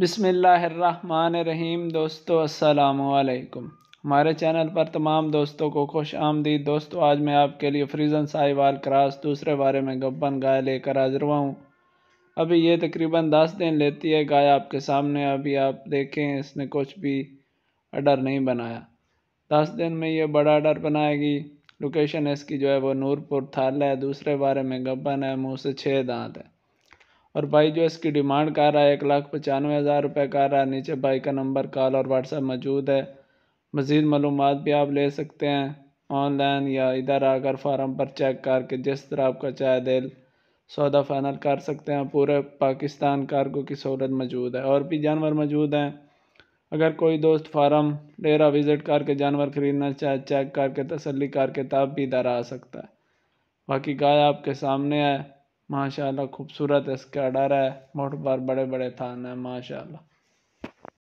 बिसमीम दोस्तों असलकम हमारे चैनल पर तमाम दोस्तों को खुश आमदी दोस्तों आज मैं आपके लिए फ्रीजन साहिवाल क्रास दूसरे बारे में गब्बन गाय लेकर हाजिर हुआ हूँ अभी ये तकरीबन दस दिन लेती है गाय आपके सामने अभी आप देखें इसने कुछ भी अडर नहीं बनाया दस दिन में ये बड़ा अडर बनाएगी लोकेशन इसकी जो है वो नूरपुर थाल है दूसरे बारे में गब्बन है मुँह से छः दांत है और भाई जो इसकी डिमांड कर रहा है एक लाख पचानवे हज़ार रुपये कर रहा है नीचे भाई का नंबर कॉल और व्हाट्सएप मौजूद है मज़ीद मालूम भी आप ले सकते हैं ऑनलाइन या इधर आकर फार्म पर चेक करके जिस तरह आपका चाहे दिल सौदा फाइनल कर सकते हैं पूरे पाकिस्तान कारगो की सहूलत मौजूद है और भी जानवर मौजूद हैं अगर कोई दोस्त फार्म डेरा विज़िट करके जानवर ख़रीदना चाहे चेक करके तसली करके तब भी इधर आ सकता है बाकी गाय आपके सामने है माशाल्लाह खूबसूरत इसका डर है बहुत बार बड़े बड़े थान है माशाल्लाह